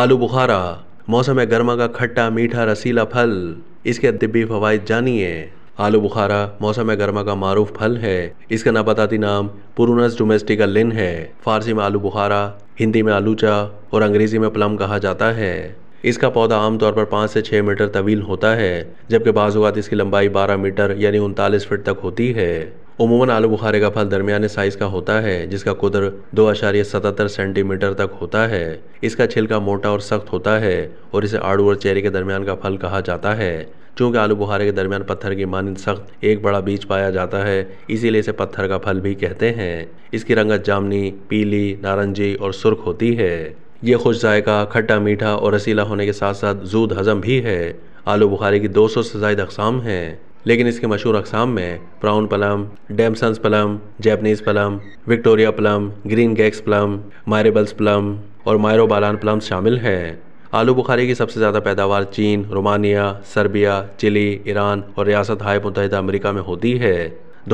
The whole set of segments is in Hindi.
आलू बुखारा मौसम गर्मा का खट्टा मीठा रसीला फल इसके तिब्बी फवायद जानिए आलू बुखारा मौसम गर्मा का मारूफ फल है इसका नापताती नाम पुरुनस डोमेस्टिका लिन है फारसी में आलू बुखारा हिंदी में आलूचा और अंग्रेजी में प्लम कहा जाता है इसका पौधा आमतौर पर पाँच से छः मीटर तवील होता है जबकि बाज़ात इसकी लंबाई बारह मीटर यानी उनतालीस फिट तक होती है उमूमन आलू बुखारे का फल दरमियान साइज का होता है जिसका कुदर दो अशार्य सतहत्तर सेंटीमीटर तक होता है इसका छिलका मोटा और सख्त होता है और इसे आड़ू और चेरी के दरमियान का फल कहा जाता है चूंकि आलू बुखारे के दरमियान पत्थर की मानंद सख्त एक बड़ा बीज पाया जाता है इसीलिए इसे पत्थर का फल भी कहते हैं इसकी रंगत जामनी पीली नारंगी और सुर्ख होती है ये खुश जायका खट्टा मीठा और रसीला होने के साथ साथ जूद हजम भी है आलू बुखारे की 200 से जायद अकसाम हैं लेकिन इसके मशहूर अकसाम में प्राउन plum damsons plum Japanese plum Victoria plum greengages plum mirabelles plum और मायरो बालान पलम शामिल हैं आलू बुखारी की सबसे ज़्यादा पैदावार चीन रोमानिया सर्बिया चिली ईरान और रियासत हाय मुतहद अमरीका में होती है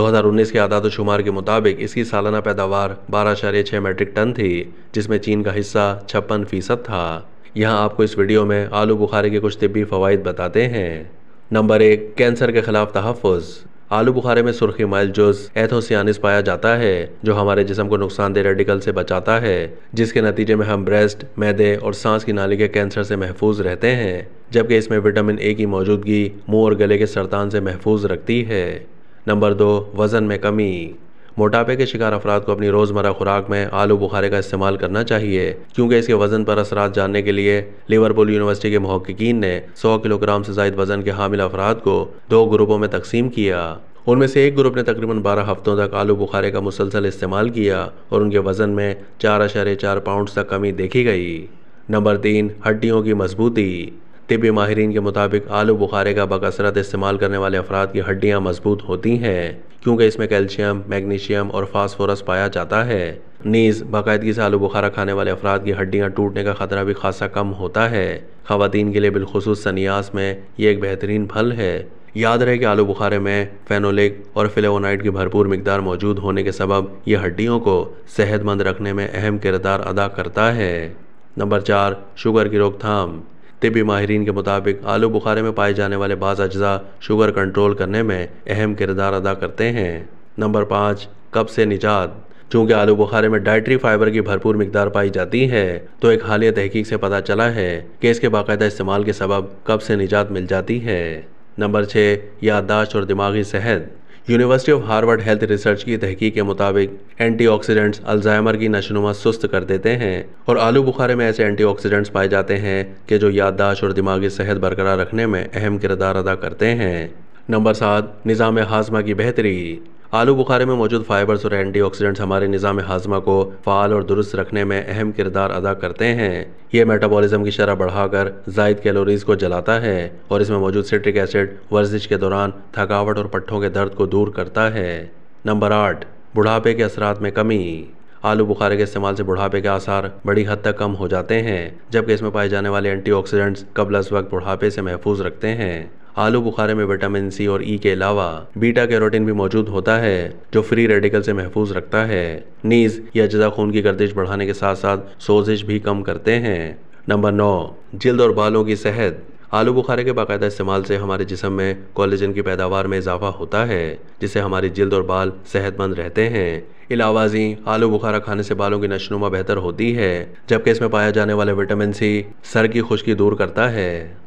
2019 के आदाद शुमार के मुताबिक इसकी सालाना पैदावार बारह अशारे छः मेट्रिक टन थी जिसमें चीन का हिस्सा छप्पन फ़ीसद था यहाँ आपको इस वीडियो में आलू बुखारे के कुछ तबी फ़वाद बताते हैं नंबर एक कैंसर के खिलाफ तहफ़ आलू बुखारे में सुर्खी माइल जुज एथोसियानिस पाया जाता है जो हमारे जिसम को नुकसानदेह रेडिकल से बचाता है जिसके नतीजे में हम ब्रेस्ट मैदे और सांस की नाली के कैंसर से महफूज रहते हैं जबकि इसमें विटामिन ए की मौजूदगी मुंह और गले के सरतान से महफूज रखती है नंबर दो वज़न में कमी मोटापे के शिकार अफराद को अपनी रोज़मर्रा खुराक में आलू बुखारे का इस्तेमाल करना चाहिए क्योंकि इसके वजन पर असरा जानने के लिए लिवरपूल यूनिवर्सिटी के महक्कीन ने सौ किलोग्राम से जायद वजन के हामिल अफराद को दो ग्रुपों में तकसीम किया उनमें से एक ग्रुप ने तकरीबन 12 हफ्तों तक आलू बुखारे का मुसलसल इस्तेमाल किया और उनके वजन में चार अशारे चार पाउंड तक कमी देखी गई नंबर तीन हड्डियों की मजबूती तिबी माहरीन के मुताबिक आलू बुखारे का बकसरत इस्तेमाल करने वाले अफराद की हड्डियाँ मजबूत होती हैं क्योंकि इसमें कैल्शियम मैग्नीशियम और फास्फोरस पाया जाता है नीज़ बाकायदगी से आलू बुखारा खाने वाले अफराद की हड्डियाँ टूटने का ख़तरा भी खासा कम होता है खातन के लिए बिलखसूस सन्यास में ये एक बेहतरीन फल है याद रहे कि आलू बुखारे में फेनोलिक और फ्लेवोनाइड की भरपूर मकदार मौजूद होने के सबब यह हड्डियों को सेहतमंद रखने में अहम किरदार अदा करता है नंबर चार शुगर की रोकथाम तबी माहरीन के मुताबिक आलू बुखारे में पाए जाने वाले बाज़ अज्जा शुगर कंट्रोल करने में अहम किरदार अदा करते हैं नंबर पाँच कब से निजात चूँकि आलू बुखारे में डाइट्री फाइबर की भरपूर मकदार पाई जाती है तो एक हालिया तहकीक से पता चला है कि इसके बाकायदा इस्तेमाल के सबब कब से निजात मिल जाती है नंबर छः याददाश्त और दिमागी सेहत university of Harvard health research की तहकीक के मुताबिक एंटीऑक्सीडेंट्स अल्जाइमर की नशोनुमा सुस्त कर देते हैं और आलू बुखारे में ऐसे एंटीऑक्सीडेंट्स पाए जाते हैं कि जो याददाश्त और दिमागी सेहत बरकरार रखने में अहम किरदार अदा करते हैं नंबर सात निज़ाम हाजमा की बेहतरी आलू बुखारे में मौजूद फाइबर्स और एंटीऑक्सीडेंट्स हमारे निज़ाम हाजमा को फाल और दुरुस्त रखने में अहम किरदार अदा करते हैं ये मेटाबॉलिज्म की शरह बढ़ाकर जायद कैलोरीज को जलाता है और इसमें मौजूद सिट्रिक एसिड वर्जिश के दौरान थकावट और पट्ठों के दर्द को दूर करता है नंबर आठ बुढ़ापे के असरात में कमी आलू बुखारे के इस्तेमाल से बुढ़ापे के आसार बड़ी हद तक कम हो जाते हैं जबकि इसमें पाए जाने वाले एंटीऑक्सीडेंट्स कबल वक्त बुढ़ापे से महफूज रखते हैं आलू बुखारे में विटामिन सी और ई e के अलावा बीटा कैरोटीन भी मौजूद होता है जो फ्री रेडिकल से महफूज रखता है नीज या जदा खून की गर्दिश बढ़ाने के साथ साथ सोजिश भी कम करते हैं नंबर नौ जल्द और बालों की सेहत आलू बुखारे के बाकायदा इस्तेमाल से हमारे जिसम में कोलेजन की पैदावार में इजाफा होता है जिससे हमारी जल्द और बाल सेहतमंद रहते हैं इलावाजी आलू बुखारा खाने से बालों की नशनुमा बेहतर होती है जबकि इसमें पाया जाने वाला विटामिन सी सर की खुश्की दूर करता है